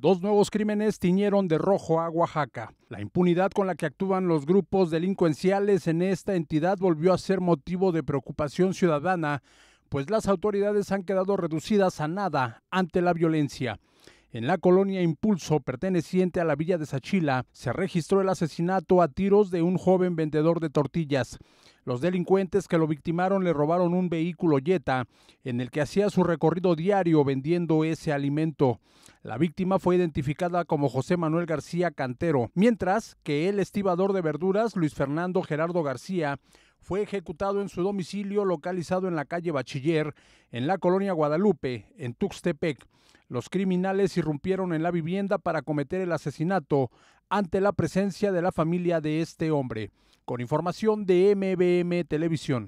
Dos nuevos crímenes tiñeron de rojo a Oaxaca. La impunidad con la que actúan los grupos delincuenciales en esta entidad volvió a ser motivo de preocupación ciudadana, pues las autoridades han quedado reducidas a nada ante la violencia. En la colonia Impulso, perteneciente a la villa de Sachila, se registró el asesinato a tiros de un joven vendedor de tortillas. Los delincuentes que lo victimaron le robaron un vehículo Jetta en el que hacía su recorrido diario vendiendo ese alimento. La víctima fue identificada como José Manuel García Cantero, mientras que el estibador de verduras Luis Fernando Gerardo García fue ejecutado en su domicilio localizado en la calle Bachiller, en la colonia Guadalupe, en Tuxtepec. Los criminales irrumpieron en la vivienda para cometer el asesinato ante la presencia de la familia de este hombre. Con información de MBM Televisión.